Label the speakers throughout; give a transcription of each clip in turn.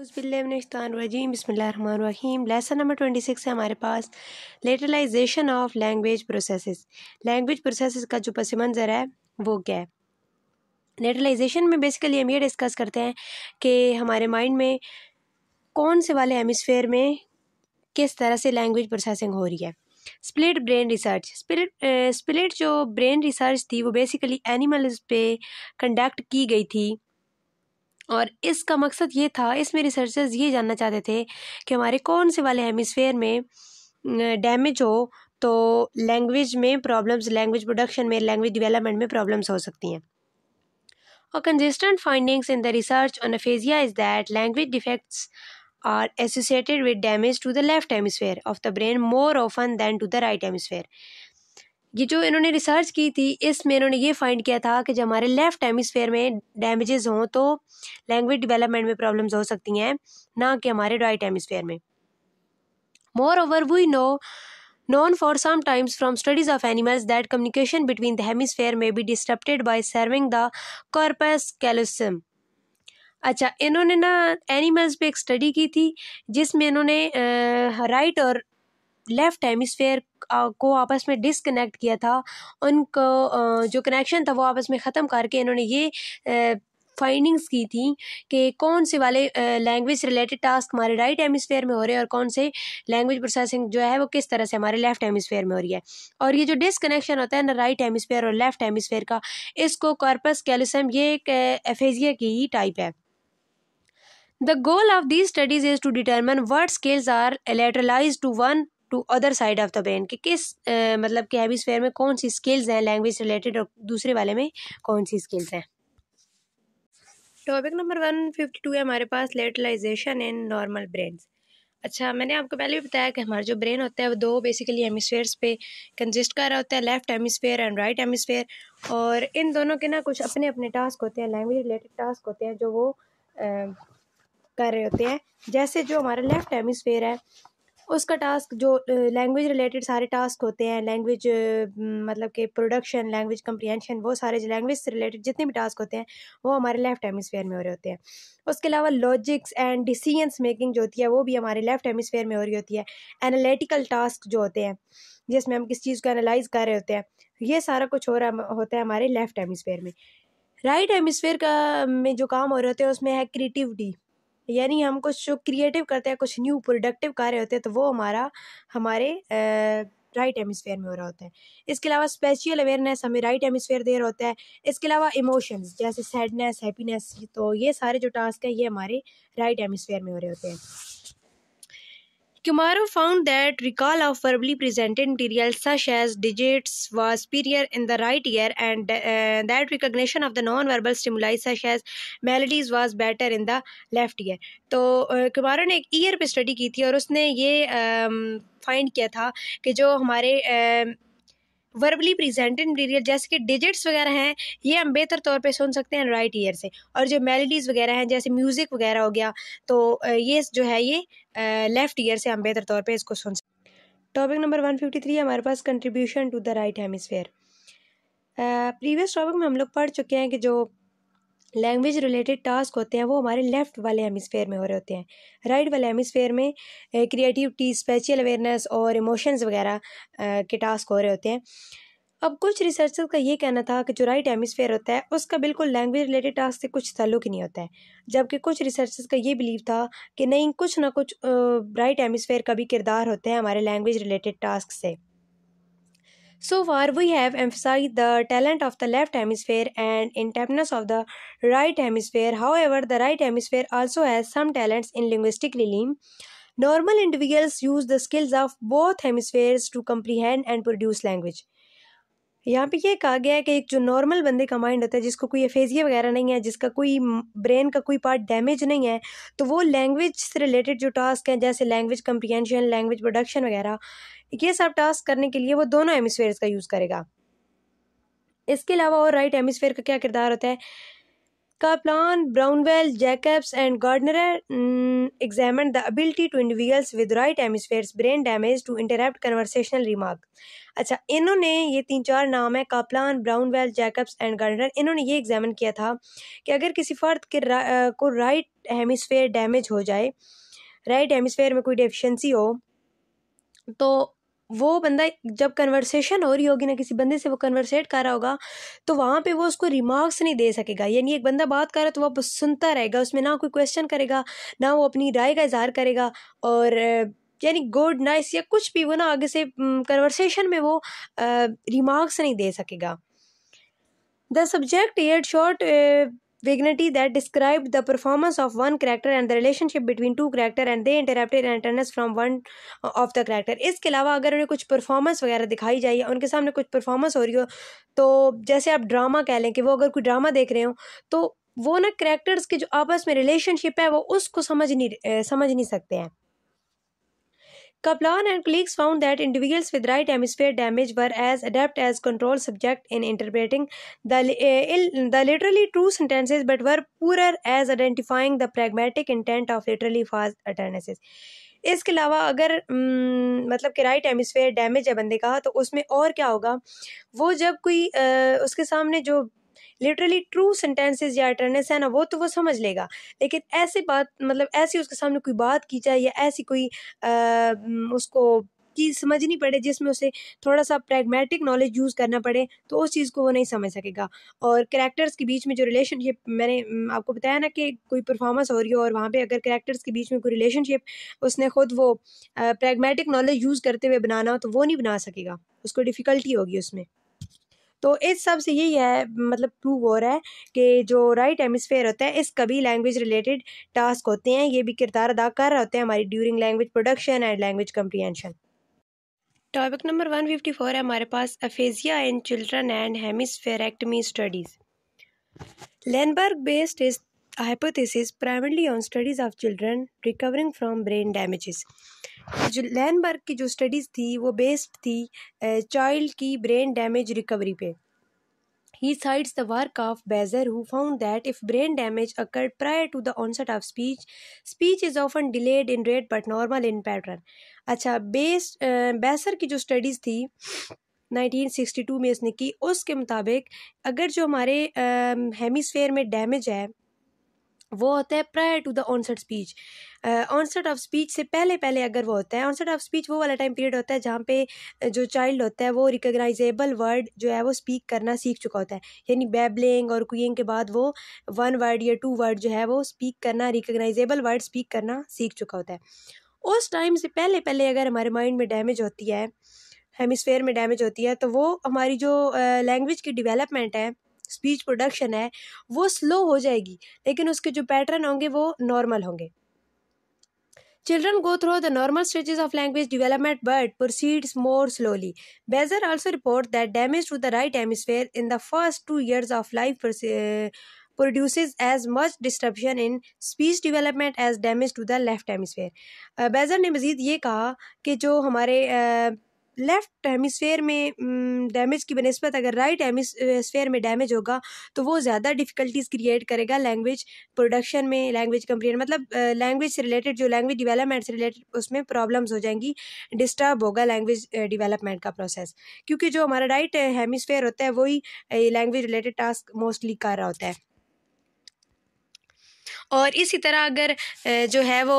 Speaker 1: बसमिल बसमीम lesson number twenty six है हमारे पास lateralization of language processes language processes का जो पस मंज़र है वो क्या है लेटरलाइजेशन में बेसिकली हम ये डिस्कस करते हैं कि हमारे माइंड में कौन से वाले हेमिसफेयर में किस तरह से लैंग्वेज प्रोसेसिंग हो रही है split brain research split split जो ब्रेन रिसर्च थी वो बेसिकली एनिमल्स पे कंडक्ट की गई थी और इसका मकसद ये था इसमें रिसर्चर्स ये जानना चाहते थे कि हमारे कौन से वाले हेमिसफेयर में डैमेज हो तो लैंग्वेज में प्रॉब्लम्स लैंग्वेज प्रोडक्शन में लैंग्वेज डिवेलपमेंट में प्रॉब्लम्स हो सकती हैं और consistent findings in the research on aphasia is that language defects are associated with damage to the left hemisphere of the brain more often than to the right hemisphere ये जो इन्होंने research की थी इसमें इन्होंने ये फाइंड किया था कि जब हमारे लेफ़्ट हेमिसफेयर में डैमेजेस हों तो लैंग्वेज डेवलपमेंट में प्रॉब्लम्स हो सकती हैं ना कि हमारे राइट हेमिसफेयर में moreover we know known for some times from studies of animals that communication between the hemisphere may be disrupted by severing the corpus callosum अच्छा इन्होंने ना एनिमल्स पे एक स्टडी की थी जिसमें इन्होंने राइट और लेफ़्ट हेमिसफेयर को आपस में डिसकनेक्ट किया था उनको जो कनेक्शन था वो आपस में ख़त्म करके इन्होंने ये फाइंडिंग्स की थी कि कौन से वाले लैंग्वेज रिलेटेड टास्क हमारे राइट हेमिसफेयर में हो रहे हैं और कौन से लैंग्वेज प्रोसेसिंग जो है वो किस तरह से हमारे लेफ्ट हेमिसफेयर में हो रही है और ये जो डिसकनेक्शन होता है ना राइट हेमिसफेयर और लेफ्ट हेमिसफेयर का इसको कॉर्पस कैलिसम ये एक एफेजिया की ही टाइप है the goal of these studies is to determine वर्ड skills are lateralized to one to other side of the brain कि किस आ, मतलब कि हेमिसफेयर में कौन सी स्किल्स हैं लैंग्वेज रिलेटेड और दूसरे वाले में कौन सी स्किल्स हैं topic number one fifty two है हमारे पास लेटलाइजेशन इन नॉर्मल ब्रेन अच्छा मैंने आपको पहले भी बताया कि हमारा जो ब्रेन होता है वो दो बेसिकली हेमिसफेयर्स पे कंजिस्ट कर रहा होता है left hemisphere and right hemisphere और इन दोनों के ना कुछ अपने अपने टास्क होते हैं लैंग्वेज रिलेटेड टास्क होते हैं जो वो आ, कर रहे होते हैं जैसे जो हमारा लेफ्ट हेमिसफेयर है उसका टास्क जो लैंग्वेज रिलेटेड सारे टास्क होते हैं लैंग्वेज मतलब के प्रोडक्शन लैंग्वेज कंप्रिहेंशन वो सारे लैंग्वेज से रिलेटेड जितने भी टास्क होते हैं वो हमारे लेफ्ट हेमिसफेयर में हो रहे होते हैं उसके अलावा लॉजिक्स एंड डिसीजंस मेकिंग जो होती है वो भी हमारे लेफ्ट हेमिसफेयर में हो रही होती है एनालिटिकल टास्क जो होते हैं जिसमें हम किस चीज़ को एनालाइज कर रहे होते हैं ये सारा कुछ हो रहा होता है हमारे लेफ्ट हेमिसफेयर में राइट right हेमिसफेयर का में जो काम हो रहे होते हैं उसमें है क्रिएटिविटी यानी हम कुछ जो क्रिएटिव करते हैं कुछ न्यू प्रोडक्टिव कार्य होते हैं तो वो हमारा हमारे राइट एमोस्फेयर में हो रहा होता है इसके अलावा स्पेशियल अवेयरनेस हमें राइट एमोस्फेयर दे रहा होता है इसके अलावा इमोशंस जैसे सैडनेस हैप्पीनेस तो ये सारे जो टास्क हैं ये हमारे राइट एमोस्फेयर में हो रहे होते हैं Kumaro found that recall of verbally presented material such as digits was superior in the right ear and uh, that recognition of the non-verbal stimuli such as melodies was better in the left ear. तो कुमारो ने एक year पे study की थी और उसने ये find किया था कि जो हमारे वर्बली प्रेजेंटेड मटेरियल जैसे कि डिजिट्स वगैरह हैं ये हम बेहतर तौर पे सुन सकते हैं राइट ईयर से और जो मेलोडीज़ वगैरह हैं जैसे म्यूज़िक वगैरह हो गया तो ये जो है ये लेफ़्ट ईयर से हम बेहतर तौर पर इसको सुन सकते topic number one fifty three हमारे पास contribution to the right hemisphere previous topic में हम लोग पढ़ चुके हैं कि जो लैंग्वेज रिलेटेड टास्क होते हैं वो हमारे लेफ़्ट वाले हेमिसफेयर में हो रहे होते हैं राइट right वाले हेमिसफेयर में क्रिएटिविटी स्पेशल अवेयरनेस और इमोशंस वगैरह eh, के टास्क हो रहे होते हैं अब कुछ रिसर्चर्स का ये कहना था कि जो राइट हेमिसफेयर होता है उसका बिल्कुल लैंग्वेज रिलेटेड टास्क से कुछ तल्लुक ही नहीं होता है जबकि कुछ रिसर्चर्स का ये बिलीव था कि नहीं कुछ ना कुछ राइट eh, हेमिसफेयर का भी किरदार होता है हमारे लैंग्वेज रिलेटेड टास्क से So far, we have emphasized the talent of the left hemisphere and ineptness of the right hemisphere. However, the right hemisphere also has some talents in linguistic realm. Normal individuals use the skills of both hemispheres to comprehend and produce language. यहाँ पे ये कहा गया है कि एक जो normal बंदे का माइंड होता है जिसको कोई एफेजिया वगैरह नहीं है जिसका कोई ब्रेन का कोई पार्ट डैमेज नहीं है तो वो लैंग्वेज से रिलेटेड जो टास्क हैं जैसे लैंग्वेज कम्प्रीहेंशन लैंग्वेज प्रोडक्शन वगैरह ये सब टास्क करने के लिए वो दोनों हेमिसफेयर का यूज़ करेगा इसके अलावा और राइट हेमिसफेयर का क्या किरदार होता है Kaplan Brownell Jacobs and Gardner mm, the the to to with right right brain damage to to conversational remark अच्छा इन्होंने ये तीन चार नाम है Kaplan Brownell Jacobs and Gardner इन्होंने ये एग्जामिन किया था कि अगर किसी फ़र्द के रा, को राइट हेमिसफेयर डैमेज हो जाए राइट हेमिसफेयर में कोई डेफिशिएंसी हो तो वो बंदा जब कन्वर्सेशन हो रही होगी ना किसी बंदे से वो कन्वर्सेट कर रहा होगा तो वहाँ पे वो उसको रिमार्क्स नहीं दे सकेगा यानी एक बंदा बात कर रहा है तो वह सुनता रहेगा उसमें ना कोई क्वेश्चन करेगा ना वो अपनी राय का इजहार करेगा और यानी गुड नाइस या कुछ भी वो ना आगे से कन्वर्सेशन में वो रिमार्क्स नहीं दे सकेगा the subject air short Vignity that described the performance of one character and the relationship between two character and they interrupted and turners from one of the character इसके अलावा अगर उन्हें कुछ परफॉर्मेंस वगैरह दिखाई जाए unke सामने kuch performance ho रही ho to jaise आप drama keh लें ki wo agar कोई drama dekh rahe ho to wo na characters के jo aapas mein relationship hai wo usko samajh nahi samajh nahi sakte hain Kaplan and colleagues found that individuals with right hemisphere damage were as adept as control subjects in interpreting the, uh, Ill, the literally true sentences but were poorer as identifying the pragmatic intent of literally false utterances. इसके अलावा अगर मतलब कि right hemisphere damage है बंदे का तो उसमें और क्या होगा वो जब कोई आ, उसके सामने जो लिटरली ट्रू सेंटेंसेज या अटर्नेस है ना वो तो वो समझ लेगा लेकिन ऐसे बात मतलब ऐसी उसके सामने कोई बात की जाए या ऐसी कोई आ, उसको चीज़ समझनी पड़े जिसमें उसे थोड़ा सा प्रैग्मेटिक नॉलेज यूज़ करना पड़े तो उस चीज़ को वो नहीं समझ सकेगा और करेक्टर्स के बीच में जो रिलेशनशिप मैंने आपको बताया ना कि कोई परफॉर्मेंस हो रही हो और वहाँ पे अगर करेक्टर्स के बीच में कोई रिलेशनशिप उसने खुद वो प्रैग्मेटिक नॉलेज यूज़ करते हुए बनाना हो तो वो नहीं बना सकेगा उसको डिफ़िकल्टी होगी उसमें तो इस सब से यही है मतलब प्रूव हो रहा है कि जो राइट हेमिसफेयर होता है इस कभी लैंग्वेज रिलेटेड टास्क होते हैं ये भी किरदार अदा कर रहे होते हैं हमारी during language production and language comprehension topic number one fifty four है हमारे पास aphasia in children and hemispherectomy studies Lenneberg based his hypothesis primarily on studies of children recovering from brain damages जो लैंडमार्क की जो studies थी वो based थी child की ब्रेन डैमेज रिकवरी पे he cites the work of Basser who found that if brain damage occur prior to the onset of speech speech is often delayed in rate but normal in pattern अच्छा based Basser की जो studies थी 1962 में इसने की उसके मुताबिक अगर जो हमारे हेमिसफेयर में डैमेज है वो होता है prior to the onset speech onset of speech से पहले पहले अगर वो होता है ऑनसेट ऑफ स्पीच वो वाला टाइम पीरियड होता है जहाँ पे uh, जो चाइल्ड होता है वो रिकोगनाइजेबल वर्ड जो है वो स्पीक करना सीख चुका होता है यानी बेबलिंग और कुइंग के बाद वो वन वर्ड या टू वर्ड जो है वो स्पीक करना रिकोगनाइजेबल वर्ड स्पीक करना सीख चुका होता है उस टाइम से पहले पहले अगर हमारे माइंड में डैमेज होती है हेमिसफेयर में डैमेज होती है तो वो हमारी जो लैंग्वेज uh, की डिवेलपमेंट है स्पीच प्रोडक्शन है वो स्लो हो जाएगी लेकिन उसके जो पैटर्न होंगे वो नॉर्मल होंगे children go through the normal stages of language development but proceeds more slowly Basser also report that damage to the right hemisphere in the first two years of life produce as much disturbance in speech development as damage to the left hemisphere Basser ने मजीद ये कहा कि जो हमारे uh, left hemisphere में damage mm, की बनस्बत अगर राइट हेमिसफेयर में डैमेज होगा तो वो ज़्यादा डिफ़िकल्टीज़ क्रिएट करेगा लैंग्वेज प्रोडक्शन में लैंग्वेज कंप्लीट मतलब लैंग्वेज से रिलेटेड जो लैंग्वेज डिवेलपमेंट से रिलेटेड उसमें प्रॉब्लम्स हो जाएंगी डिस्टर्ब होगा लैंग्वेज डिवेलपमेंट का प्रोसेस क्योंकि जो हमारा राइट हेमिसफेयर होता है वही लैंग्वेज रिलेटेड टास्क मोस्टली कर रहा होता है और इसी तरह अगर जो है वो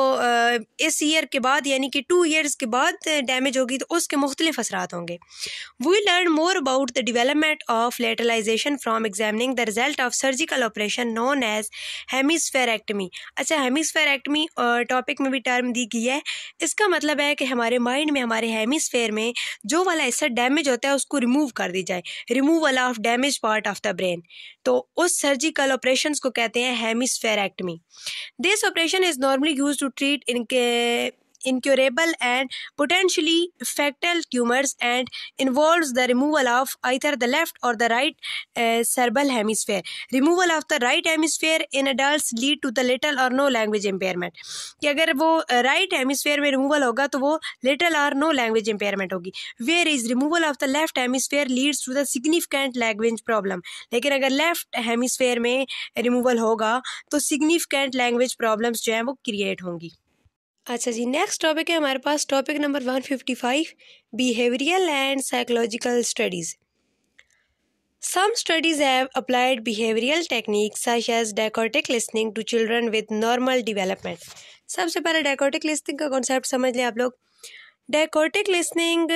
Speaker 1: इस ईयर के बाद यानी कि टू ईयर्स के बाद डैमेज होगी तो उसके मुख्तलिफ असरात होंगे we learn more about the development of lateralization from examining the result of surgical operation known as hemispherectomy अच्छा हेमिसफेरेक्टमी टॉपिक में भी टर्म दी गई है इसका मतलब है कि हमारे माइंड में हमारे हेमिसफेयर में जो वाला ऐसा डैमेज होता है उसको रिमूव कर दी जाए removal of damage part of the brain तो उस सर्जिकल ऑपरेशन को कहते हैं हेमिसफेरेक्टमी This operation is normally used to treat in incurable and potentially fatal tumors and involves the removal of either the left or the right uh, cerebral hemisphere. Removal of the right hemisphere in adults lead to the little or no language impairment. ki agar wo right hemisphere mein removal hoga to wo little or no language impairment hogi Where is removal of the left hemisphere leads to the significant language problem. lekin agar left hemisphere mein removal hoga to significant language problems jo हैं wo create hongi अच्छा जी next topic है हमारे पास topic number one fifty five behavioral and psychological studies some studies have applied behavioral technique such as dichotic listening to children with normal development सबसे पहले डेकोटिक listening का concept समझ लें आप लोग डेकोटिक लिसनिंग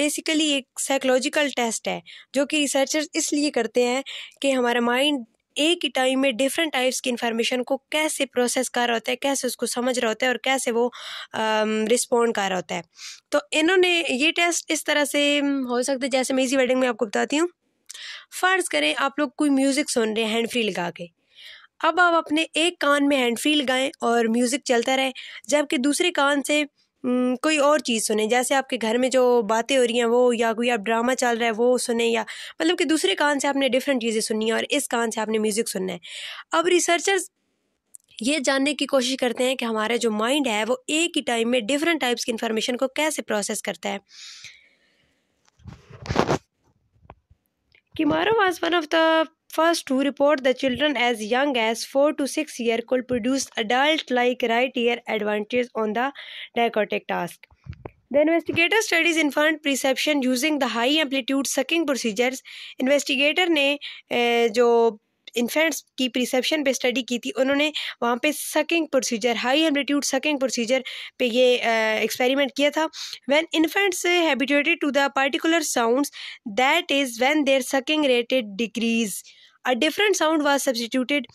Speaker 1: बेसिकली एक साइकोलॉजिकल टेस्ट है जो कि रिसर्चर्स इसलिए करते हैं कि हमारा माइंड एक ही टाइम में डिफरेंट टाइप्स की इन्फॉर्मेशन को कैसे प्रोसेस कर रहा होता है कैसे उसको समझ रहा होता है और कैसे वो रिस्पोंड कर रहा होता है तो इन्होंने ये टेस्ट इस तरह से हो सकता है जैसे मैं इसी वेडिंग में आपको बताती हूँ फ़र्ज़ करें आप लोग कोई म्यूज़िक सुन रहे हैं हैंड फ्री लगा के अब आप अपने एक कान में हैंड फ्री लगाएं और म्यूज़िक चलता रहे जबकि दूसरे कान से हम्म, कोई और चीज़ सुने जैसे आपके घर में जो बातें हो रही हैं वो या कोई आप ड्रामा चल रहा है वो सुने या मतलब कि दूसरे कान से आपने डिफरेंट चीज़ें सुननी है और इस कान से आपने म्यूज़िक सुनना है अब रिसर्चर्स ये जानने की कोशिश करते हैं कि हमारे जो माइंड है वो एक ही टाइम में डिफरेंट टाइप्स की इन्फॉर्मेशन को कैसे प्रोसेस करता है Kimura was one of the First, who report the children as young as 4 to 6 year could produce adult like right ear advantages on the dichotic task. The investigator studies infant perception using the high amplitude sucking procedures. Investigator ne uh, jo infants की perception पे study की थी उन्होंने वहाँ पे sucking procedure high amplitude sucking procedure पे ये experiment किया था when infants habituated to the particular sounds that is when their sucking rated decrease a different sound was substituted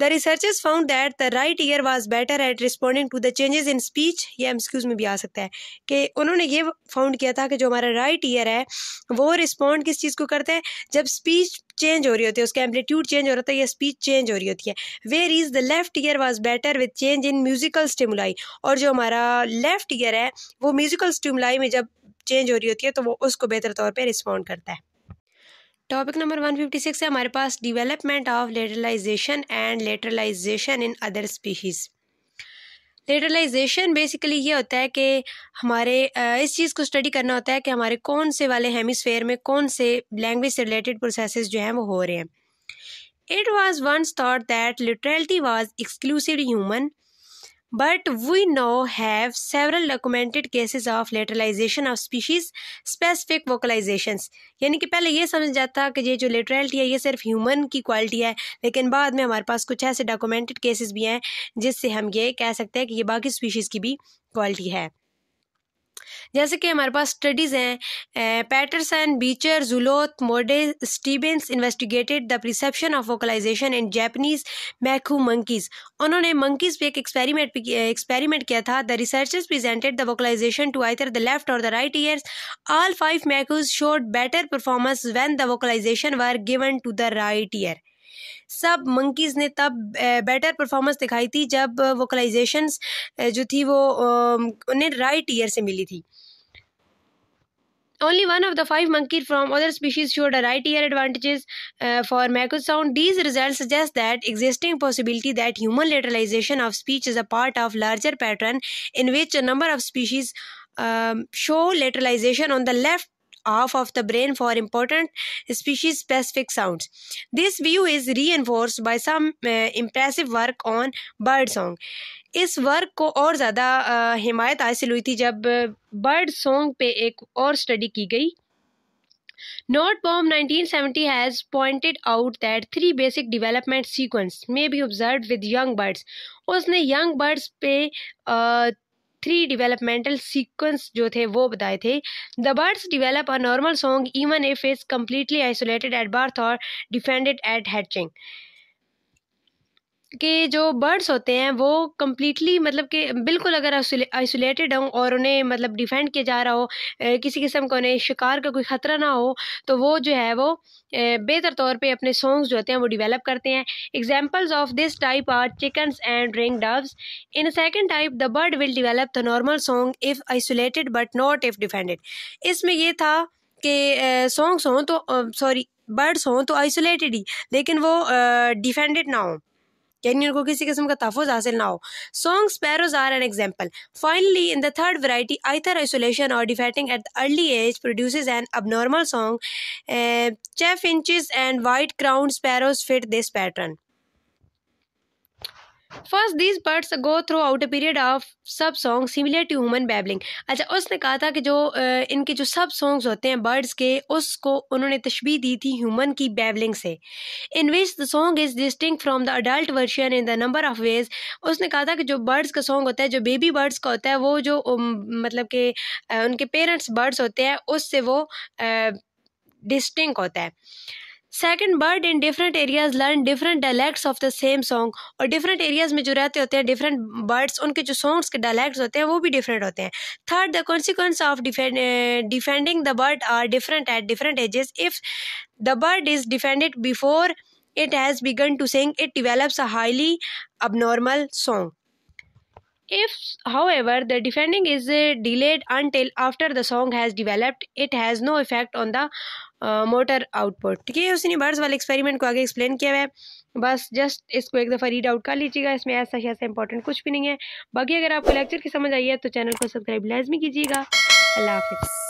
Speaker 1: the researchers found that the right ear was better at responding to the changes in speech ये एम्सक्यूज में भी आ सकता है कि उन्होंने ये found किया था कि जो हमारा राइट ईयर है वो रिस्पॉन्ड किस चीज़ को करता है जब स्पीच चेंज हो रही होती है उसका एम्पलीट्यूड चेंज हो रहा था या स्पीच चेंज हो रही होती है whereas the left ear was better with change in musical stimuli और जो हमारा लेफ्ट ईयर है वो म्यूजिकल स्टिमुलाई में जब चेंज हो रही होती है तो वो उसको बेहतर तौर पर रिस्पॉन्ड करता है टॉपिक नंबर 156 है हमारे पास development of lateralization and lateralization in other species lateralization basically ये होता है कि हमारे इस चीज़ को स्टडी करना होता है कि हमारे कौन से वाले हेमिसफेयर में कौन से लैंग्वेज से रिलेटेड प्रोसेस जो हैं वो हो रहे हैं it was once thought that laterality was exclusive human but we now have several documented cases of lateralization of species specific vocalizations यानी कि पहले ये समझ जाता कि ये जो लेटरलिटी है ये सिर्फ ह्यूमन की क्वालिटी है लेकिन बाद में हमारे पास कुछ ऐसे डॉक्यूमेंटेड केसेस भी हैं जिससे हम ये कह सकते हैं कि ये बाकी स्पीशीज़ की भी क्वालिटी है जैसे कि हमारे पास स्टडीज़ हैं Patterson Beecher Zoloth Moody Stebbins investigated the perception of vocalization in Japanese macaque monkeys उन्होंने मंकीज़ पे एक एक्सपेरिमेंट एक्सपेरिमेंट किया था the researchers presented the vocalization to either the left और the right ears all five macaques showed better performance when the vocalization were given to the right ear सब monkeys ने तब better performance दिखाई थी जब वोकलाइजेशंस जो थी वो उन्हें राइट ईयर से मिली थी Only one of the five monkey from other species showed a right ear advantages uh, for macro sound. These results suggest that existing possibility that human lateralization of speech is a part of larger pattern in which a number of species um, show lateralization on the left half of the brain for important species specific sounds. This view is reinforced by some uh, impressive work on bird song. इस work को और ज़्यादा uh, हिमायत हासिल हुई थी जब bird uh, song पे एक और स्टडी की गई Nordbaum 1970 has pointed out that three basic development sequence may be observed with young birds. उसने young birds पे थ्री डिवेलपमेंटल सीक्वेंस जो थे वो बताए थे the birds develop a normal song even if is completely isolated at birth और deafened at hatching के जो बर्ड्स होते हैं वो कम्प्लीटली मतलब कि बिल्कुल अगर आइसोलेटेड हों और उन्हें मतलब डिफेंड किया जा रहा हो किसी किस्म का उन्हें शिकार का कोई ख़तरा ना हो तो वो जो है वो बेहतर तौर पे अपने सॉन्ग्स जो होते हैं वो डिवेलप करते हैं examples of this type are chickens and ring doves in second type the bird will develop the normal song if isolated but not if defended इसमें यह था कि सॉन्ग्स हों तो सॉरी बर्ड्स हों तो आइसोलेटेड ही लेकिन वो डिफेंडेड ना हों यानी उनको किसी किस्म का तहफ़ हासिल ना हो song sparrows are an example finally in the third variety either isolation or defeating at the early age produce an abnormal song chaffinches and white crowned sparrows fit this pattern first these birds go through out a period of subsong similar to human babbling अच्छा उसने कहा था कि जो इनके जो सब songs होते हैं बर्ड्स के उसको उन्होंने तशबी दी थी ह्यूमन की बैबलिंग से in which the song is distinct from the adult version in the number of ways उसने कहा था कि जो बर्ड्स का सॉन्ग होता है जो बेबी बर्ड्स का होता है वो जो मतलब कि उनके पेरेंट्स बर्ड्स होते हैं उससे वो डिस्टिंग होता है second bird in different areas learn different dialects of the same song और डिफरेंट एरियाज में जो रहते होते हैं डिफरेंट बर्ड्स उनके जो सॉन्ग्स के डायलैक्ट्स होते हैं वो भी डिफरेंट होते हैं third the consequences of defending the bird are different at different ages if the bird is defended before it has begun to sing it develops a highly abnormal song if however the defending is delayed until after the song has developed it has no effect on the motor output ठीक है उसने birds वाले experiment को आगे explain किया हुआ है बस जस्ट इसको एक दफ़ा रीड आउट कर लीजिएगा इसमें ऐसा ऐसा इंपॉर्टेंट कुछ भी नहीं है बाकी अगर आपको लेक्चर की समझ आई है तो चैनल को सब्सक्राइब लाजमी कीजिएगा अल्लाह हाफिज़